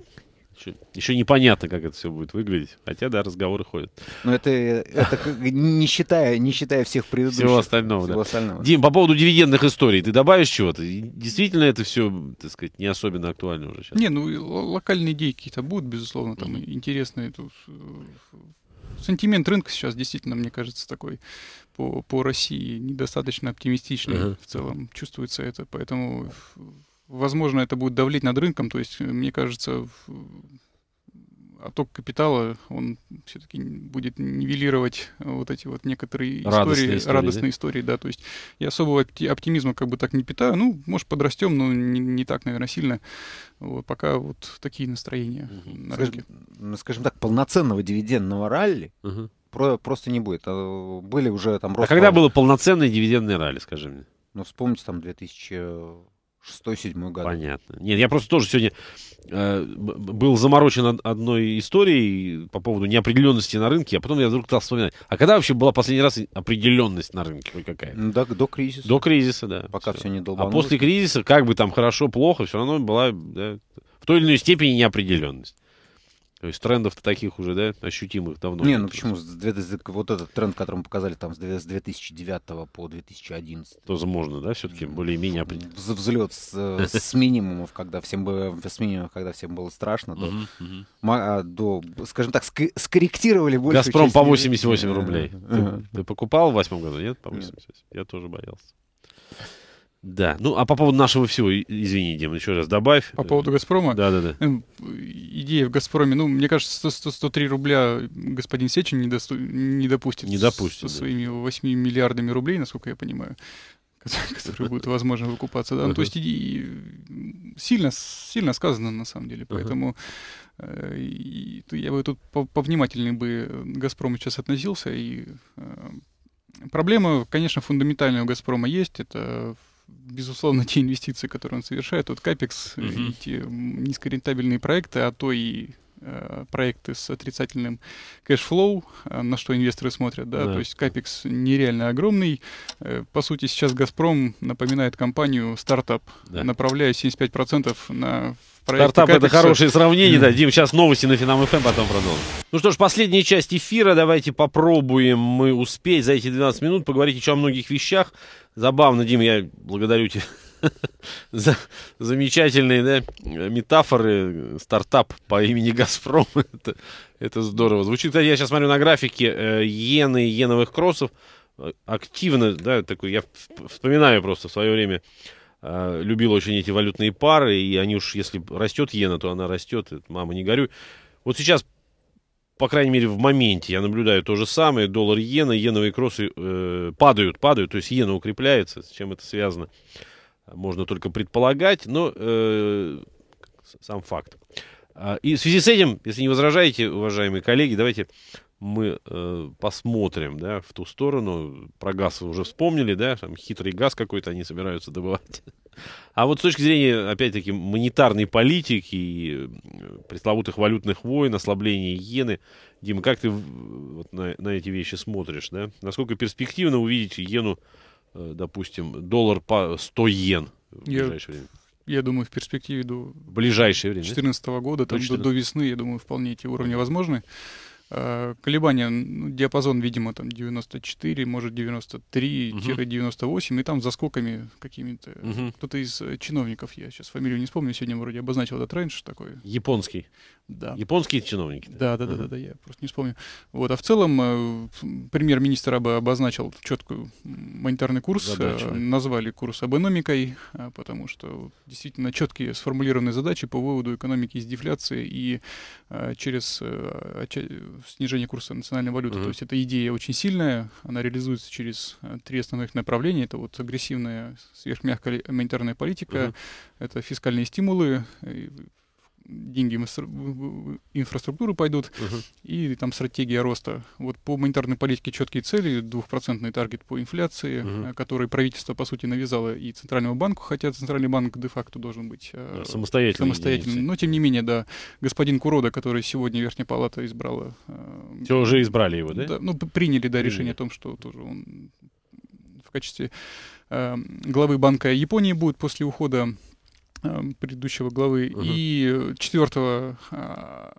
еще, еще непонятно, как это все будет выглядеть. Хотя, да, разговоры ходят. Но ну, это, э, это не, считая, не считая всех предыдущих. Всего остального, всего да. остального. Дим, по поводу дивидендных историй, ты добавишь чего-то? Действительно это все, так сказать, не особенно актуально уже сейчас? Не, ну, локальные идеи какие-то будут, безусловно, там mm-hmm. интересные тут сантимент рынка сейчас действительно, мне кажется, такой по, по России недостаточно оптимистичный uh-huh. в целом. Чувствуется это, поэтому возможно, это будет давлеть над рынком. То есть, мне кажется, отток капитала, он все-таки будет нивелировать э, вот эти вот некоторые радостные истории, истории радостные да? истории, да, то есть я особого оптимизма как бы так не питаю, ну, может, подрастем, но не, не так, наверное, сильно, вот пока вот такие настроения угу. на рынке. Скажем, скажем так, полноценного дивидендного ралли угу. про, просто не будет, а, были уже там... А рост а когда было полноценное дивидендное ралли, скажи мне? Ну, вспомните там 2000 6-7 год. Понятно. Нет, я просто тоже сегодня э, был заморочен одной историей по поводу неопределенности на рынке, а потом я вдруг стал вспоминать. А когда вообще была последний раз определенность на рынке какая Ну, да, до кризиса. До кризиса, да. Пока все, все не долбанулось. А после кризиса, как бы там хорошо, плохо, все равно была да, в той или иной степени неопределенность. То есть трендов-то таких уже, да, ощутимых давно. Не, ну почему? Вот этот тренд, который мы показали там с 2009 по 2011. Тоже можно, да, все-таки более-менее Взлет с, э, с <laughs> минимумов, когда всем было, с минимумов, когда всем было страшно, до, угу, угу. до скажем так, скорректировали больше. «Газпром» по 88 рублей. Ты, ты покупал в восьмом году, нет? По 88. Я тоже боялся. Да. Ну, а по поводу нашего всего, извини, Дим, еще раз добавь. По поводу «Газпрома»? Да-да-да. Идея в «Газпроме», ну, мне кажется, 100, 103 рубля господин Сечин не, досту... не допустит. Не допустит. Со да. своими 8 миллиардами рублей, насколько я понимаю <laughs> которые будут, возможно, выкупаться. Да? Ну, то есть сильно, сильно сказано, на самом деле. Поэтому э, и, я бы тут повнимательнее бы э, «Газпром» сейчас относился. И, э, проблема, конечно, фундаментальная у «Газпрома» есть. Это безусловно, те инвестиции, которые он совершает, тот капекс, угу. эти низкорентабельные проекты, а то и Э, проекты с отрицательным кэшфлоу, э, на что инвесторы смотрят, да, да. то есть капекс нереально огромный. Э, по сути, сейчас «Газпром» напоминает компанию стартап, да. направляя 75% на проекты Стартап это хорошее сравнение, mm. да, Дим, сейчас новости на Финам ФМ, потом продолжим. Ну что ж, последняя часть эфира, давайте попробуем мы успеть за эти 12 минут поговорить еще о многих вещах. Забавно, Дим, я благодарю тебя замечательные да, метафоры. Стартап по имени «Газпром». <laughs> это, это здорово звучит. Кстати, я сейчас смотрю на графике э, иены и иеновых кроссов. Э, активно, да, такой, я вспоминаю просто в свое время э, любил очень эти валютные пары, и они уж, если растет иена, то она растет, мама, не горюй. Вот сейчас по крайней мере, в моменте я наблюдаю то же самое. Доллар иена, иеновые кроссы э, падают, падают, то есть иена укрепляется. С чем это связано? можно только предполагать, но э, сам факт. А, и в связи с этим, если не возражаете, уважаемые коллеги, давайте мы э, посмотрим да, в ту сторону. Про газ вы уже вспомнили, да, там хитрый газ какой-то они собираются добывать. А вот с точки зрения, опять-таки, монетарной политики и э, пресловутых валютных войн, ослабления иены, Дима, как ты вот на, на эти вещи смотришь, да? Насколько перспективно увидеть иену Э, допустим, доллар по 100 йен в я, ближайшее время? Я думаю, в перспективе до... В ближайшее время? 2014 года, там, до, до весны, я думаю, вполне эти уровни возможны. Э, колебания, ну, диапазон, видимо, там 94, может 93-98, угу. и там за скоками какими-то. Кто-то из э, чиновников, я сейчас фамилию не вспомню, сегодня вроде обозначил этот рейндж такой. Японский. Да. Японские чиновники. Да, да, да, да, да, я просто не вспомню. Вот, а в целом э, премьер-министр бы обозначил четкую монетарный курс, назвали курс абономикой, потому что действительно четкие сформулированные задачи по выводу экономики из дефляции и через снижение курса национальной валюты. Mm-hmm. То есть эта идея очень сильная, она реализуется через э, три основных направления. Это вот агрессивная сверхмягкая монетарная политика, mm-hmm. это фискальные стимулы, э, деньги в инфраструктуру пойдут, угу. и там стратегия роста. Вот по монетарной политике четкие цели, двухпроцентный таргет по инфляции, угу. который правительство, по сути, навязало и Центральному банку, хотя Центральный банк де-факто должен быть э, да, самостоятельным. самостоятельным. Но, тем не менее, да, господин Курода, который сегодня Верхняя Палата избрала... Все, э, уже избрали его, да? да ну, приняли, да, приняли. решение о том, что тоже он в качестве главы Банка Японии будет после ухода Эм, предыдущего главы угу. и 4 а,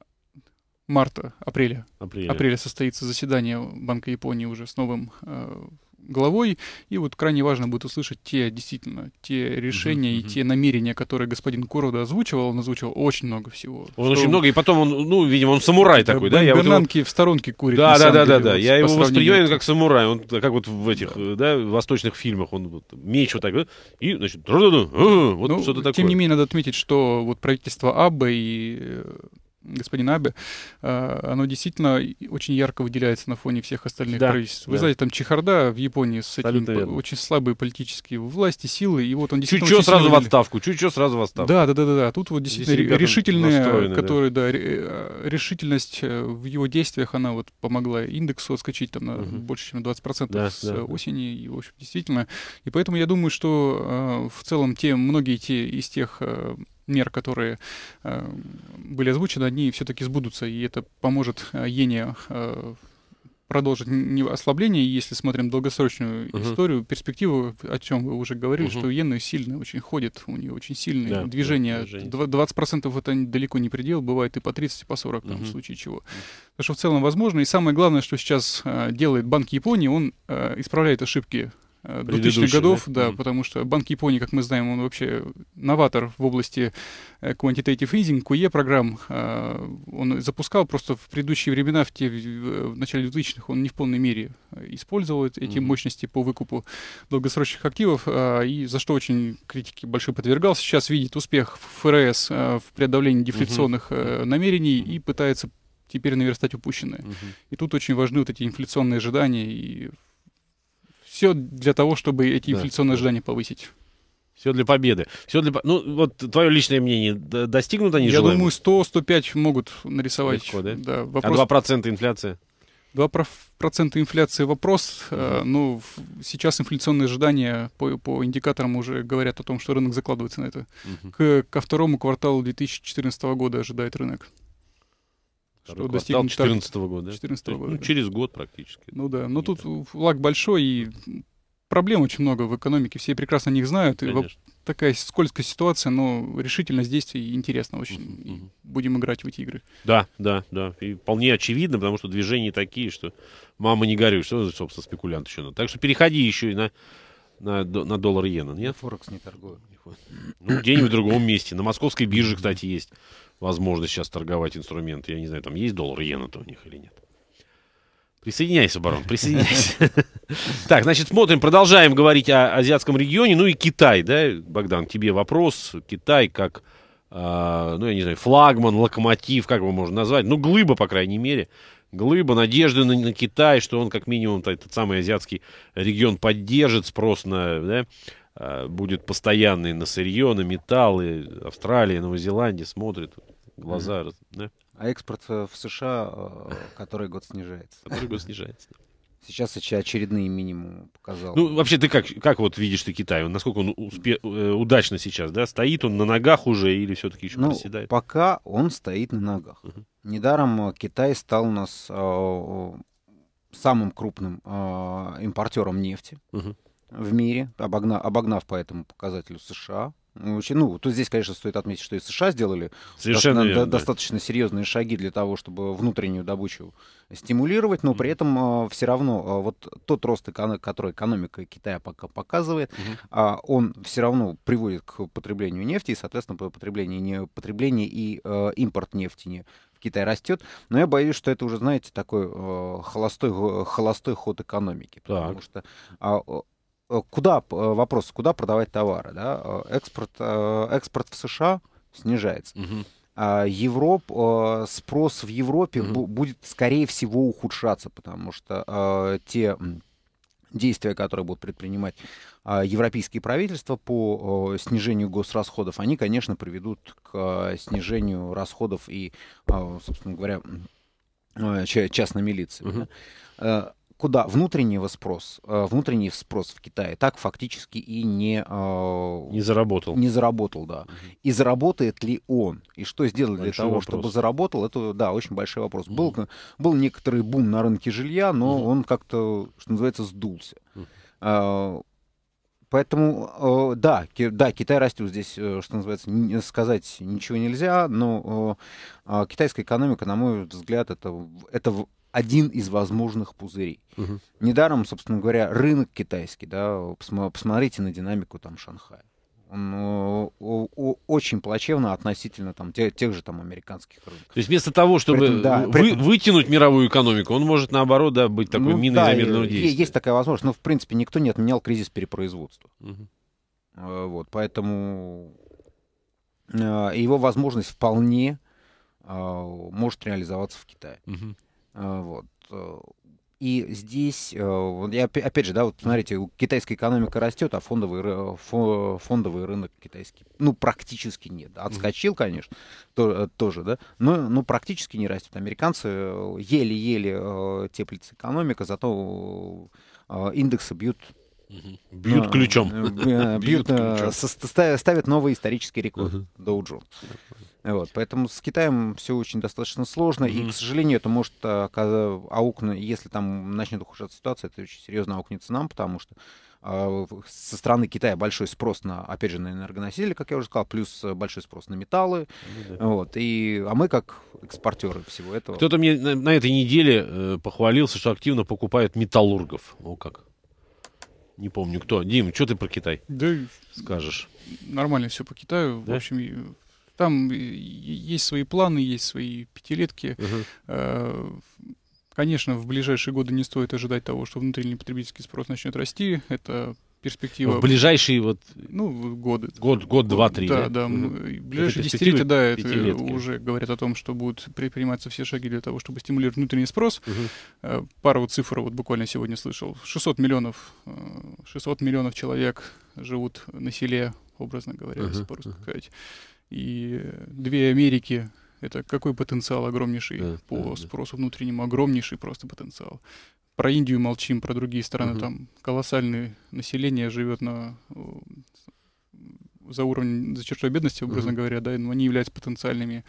марта, апреля. Апреля. апреля состоится заседание Банка Японии уже с новым э, главой И вот крайне важно будет услышать те, действительно, те решения угу, и угу. те намерения, которые господин Курода озвучивал. Он озвучил очень много всего. Он очень много, и потом он, ну, видимо, он самурай такой, да? Я Бернанки вот его... в сторонке курит. Да, да, да, да, да. Я его воспринимаю как самурай. Он как вот в этих, да, восточных фильмах. Он вот меч вот так, и, значит, вот ну, что-то такое. Тем не менее, надо отметить, что вот правительство Аббы и э, господин Абе, э, оно действительно очень ярко выделяется на фоне всех остальных да, правительств. Вы да. знаете, там чехарда в Японии с этим очень слабые политические власти, силы, и вот он действительно... Чуть что сразу в отставку, чуть чуть сразу в отставку. Да, да, да, да, да. Тут вот действительно Здесь решительные, которые, да. да, э, решительность э, в его действиях, она вот помогла индексу отскочить там на угу. больше, чем 20% да, с да. осени, и, в общем, действительно. И поэтому я думаю, что в целом те, многие те из тех мер, которые э, были озвучены, они все-таки сбудутся, и это поможет э, Ене э, продолжить не ослабление, если смотрим долгосрочную uh-huh. историю, перспективу, о чем вы уже говорили, uh-huh. что иена сильно очень ходит, у нее очень сильные да, движения. Да, 20% это далеко не предел, бывает и по 30, по 40, uh-huh. там, в случае чего. uh что в целом возможно. И самое главное, что сейчас э, делает Банк Японии, он э, исправляет ошибки 2000-х э, годов, да, да mm потому что Банк Японии, как мы знаем, он вообще новатор в области э, quantitative easing, QE программ. Э, он запускал просто в предыдущие времена, в, те, в начале 2000-х, он не в полной мере использовал эти mm мощности по выкупу долгосрочных активов, и за что очень критики большой подвергался. Сейчас видит успех ФРС в преодолении дефляционных mm-hmm. намерений и пытается теперь наверстать упущенное. Угу. И тут очень важны вот эти инфляционные ожидания и все для того, чтобы эти да. инфляционные ожидания повысить. Все для победы. Все для... Ну, вот твое личное мнение, достигнут они Я желаемых? думаю, 100-105 могут нарисовать. Легко, да? да а вопрос... А 2% инфляция? 2% инфляции вопрос. Угу. Uh-huh. Ну, сейчас инфляционные ожидания по, по индикаторам уже говорят о том, что рынок закладывается на это. Угу. uh К, ко второму кварталу 2014 года ожидает рынок что квартал 2014 -го года. 14 -го года. Ну, через год практически. Ну да, но ну тут флаг большой, и проблем очень много в экономике, все прекрасно о них знают. Конечно. И такая скользкая ситуация, но решительность действий интересно очень. uh Будем играть в эти игры. Да, да, да. И вполне очевидно, потому что движения такие, что мама не горюй, что, собственно, спекулянт еще надо. Так что переходи еще и на на, на доллар иена, нет? Форекс не торгую. Ну, где-нибудь в другом месте. На московской бирже, кстати, есть возможность сейчас торговать инструменты. Я не знаю, там есть доллар иена-то у них или нет. Присоединяйся, барон, присоединяйся. <laughs> Так, значит, смотрим, продолжаем говорить о азиатском регионе. Ну и Китай, да, Богдан, тебе вопрос. Китай как, а, ну я не знаю, флагман, локомотив, как его можно назвать. Ну, глыба, по крайней мере, глыба, надежды на, на Китай, что он как минимум этот самый азиатский регион поддержит, спрос на, да, а, будет постоянный на сырье, на металлы. Австралия, Новая Зеландия смотрит глаза. Mm-hmm. Да? А экспорт э, в США э, который год снижается. Который год снижается. Сейчас очередные минимумы показал. Ну, вообще, ты как, как вот видишь ты Китай? насколько он успе... Э, удачно сейчас, да? Стоит он на ногах уже или все-таки еще ну, проседает? пока он стоит на ногах. Угу. Недаром э, Китай стал у нас э, самым крупным э, импортером нефти угу. в мире, обогна... обогнав по этому показателю США, ну, Очень, ну, тут здесь, конечно, стоит отметить, что и США сделали Совершенно до, верно, до, да. достаточно серьезные шаги для того, чтобы внутреннюю добычу стимулировать, но при этом э, а, все равно э, вот тот рост, который экономика Китая пока показывает, угу. э, он все равно приводит к потреблению нефти, и, соответственно, потребление, не, потребление и э, импорт нефти не, в Китай растет. Но я боюсь, что это уже, знаете, такой э, холостой, холостой ход экономики, потому так. что э, Э, куда э, вопрос, куда продавать товары, да? Э, экспорт, экспорт в США снижается. Угу. Европ, спрос в Европе угу. будет, скорее всего, ухудшаться, потому что те действия, которые будут предпринимать европейские правительства по снижению госрасходов, они, конечно, приведут к снижению расходов и, собственно говоря, частной милиции. Угу. Да? куда внутренний спрос, э, внутренний спрос в Китае так фактически и не... Э, не заработал. Не заработал, да. И заработает ли он? И что сделать большой для того, вопрос. чтобы заработал? Это, да, очень большой вопрос. Был, был некоторый бум на рынке жилья, но угу. он как-то, что называется, сдулся. Э, поэтому, да, да, Китай растет здесь, что называется, сказать ничего нельзя, но а, китайская экономика, на мой взгляд, это, это один из возможных пузырей. Угу. Недаром, собственно говоря, рынок китайский, да, посмотрите на динамику там Шанхая. Он э, очень плачевно относительно там, тех, же там американских рынков. То есть вместо того, чтобы этом, да, при... Вы, вытянуть мировую экономику, он может наоборот да, быть такой ну, миной да, замедленного действия. Есть такая возможность, но в принципе никто не отменял кризис перепроизводства. Угу. Вот, поэтому э, его возможность вполне может реализоваться в Китае. Угу. А, вот. Э, и здесь, э, я, опять же, да, вот смотрите, китайская экономика растет, а фондовый, фондовый рынок китайский, ну, практически нет. Отскочил, конечно, то, тоже, да, но ну, практически не растет. Американцы э, еле-еле теплится экономика, зато индексы бьют Бьют ключом. Бьют, <laughs> Бьют ключом. Ставят новый исторический рекорд uh -huh. Джонс. Вот, поэтому с Китаем все очень достаточно сложно, mm-hmm. и, к сожалению, это может а, аукнуть, если там начнет ухудшаться ситуация, это очень серьезно аукнется нам, потому что а, со стороны Китая большой спрос на, опять же, на энергоносители, как я уже сказал, плюс э, большой спрос на металлы. Mm -hmm. Вот, и, а мы как экспортеры всего этого. Кто-то мне на, на этой неделе э, похвалился, что активно покупают металлургов. Ну как? Не помню кто. Дим, что ты про Китай да скажешь? Нормально все по Китаю. Да? В общем, там э, есть свои планы, есть свои пятилетки. Угу. Конечно, в ближайшие годы не стоит ожидать того, что внутренний потребительский спрос начнет расти. Это перспектива... В ближайшие вот... Ну, годы. Год, год, два, три. Да, да. да. Mm-hmm. Ближайшие десятилетия, да, это уже говорят о том, что будут предприниматься все шаги для того, чтобы стимулировать внутренний спрос. uh Пару вот цифр вот буквально сегодня слышал. 600 миллионов, 600 миллионов человек живут на селе, образно говоря, uh-huh. если по-русски uh сказать и две Америки это какой потенциал огромнейший да, по да, спросу да. внутреннему, огромнейший просто потенциал. Про Индию молчим, про другие страны угу. там колоссальное население живет на за уровень, за чертой бедности, образно mm-hmm. говоря, да, но ну, они являются потенциальными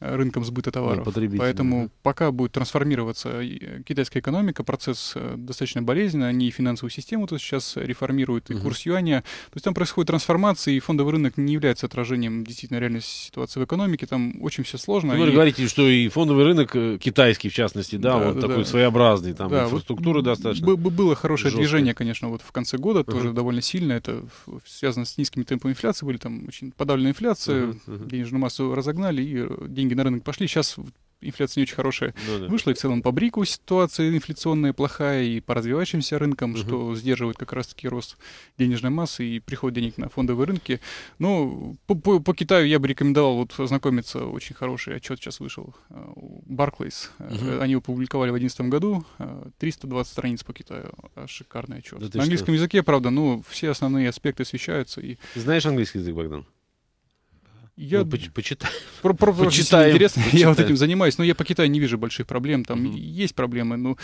э, рынком сбыта товаров. Поэтому да. пока будет трансформироваться э, китайская экономика, процесс э, достаточно болезненный, они финансовую систему то сейчас реформируют, и mm-hmm. курс юаня. То есть там происходит трансформация, и фондовый рынок не является отражением действительно реальной ситуации в экономике, там очень все сложно. Ну, вы и... говорите, что и фондовый рынок китайский, в частности, да, да он да, такой да. своеобразный, там да, инфраструктура вот достаточно. Б- было хорошее жесткое. движение, конечно, вот в конце года, mm-hmm. тоже довольно сильно, это связано с низкими темпами инфляции, спекуляции были, там очень подавленная инфляция, uh-huh, uh-huh. денежную массу разогнали, и э, деньги на рынок пошли. Сейчас инфляция не очень хорошая ну, да. вышла, и в целом по брику ситуация инфляционная плохая, и по развивающимся рынкам, угу. что сдерживает как раз-таки рост денежной массы и приход денег на фондовые рынки. Но ну, по, по, по Китаю я бы рекомендовал вот ознакомиться, очень хороший отчет сейчас вышел э, у Barclays. Угу. Они публиковали в 2011 году 320 э, страниц по Китаю, а, шикарный отчет. Да на английском что? языке, правда, но ну, все основные аспекты освещаются. И... Знаешь английский язык, Богдан? Я ну, по почитай. <laughs> Про, про, почитаем. Интересно, почитаем. <laughs> я вот этим занимаюсь, но я по Китаю не вижу больших проблем. Там угу. есть проблемы, но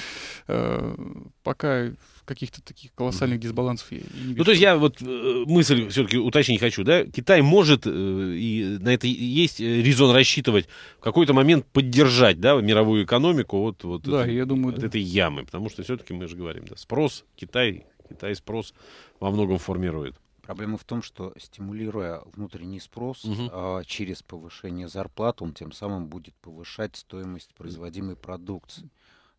э, пока каких-то таких колоссальных дисбалансов я не вижу. Ну, то есть я вот э, мысль все-таки уточнить хочу, да? Китай может, э, и на это есть э, резон рассчитывать, в какой-то момент поддержать, да, мировую экономику от, вот да, этой, я думаю, от да. этой ямы, потому что все-таки мы же говорим, да, спрос Китай, Китай спрос во многом формирует. Проблема в том, что стимулируя внутренний спрос угу. а, через повышение зарплат, он тем самым будет повышать стоимость производимой продукции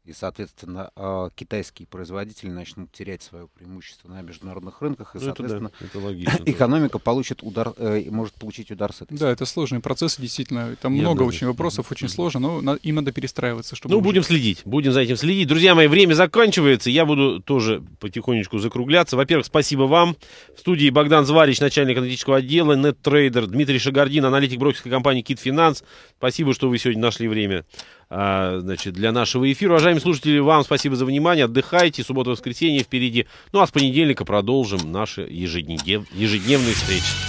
и, соответственно, а, китайские производители начнут терять свое преимущество на международных рынках, и, ну, соответственно, это да, это логично, экономика да. получит удар, э, может получить удар с этой. Да, это сложный процесс, действительно. Там Я много думаю, очень вопросов, да. очень сложно, но на, им надо перестраиваться. Чтобы ну, уже... будем следить, будем за этим следить. Друзья мои, время заканчивается, я буду тоже потихонечку закругляться. Во-первых, спасибо вам. В студии Богдан Зварич, начальник аналитического отдела, нет-трейдер, Дмитрий Шагардин, аналитик брокерской компании «Кит Финанс». Спасибо, что вы сегодня нашли время. А, значит, для нашего эфира. Уважаемые слушатели, вам спасибо за внимание. Отдыхайте. Суббота-воскресенье впереди. Ну а с понедельника продолжим наши ежеднев... ежедневные встречи.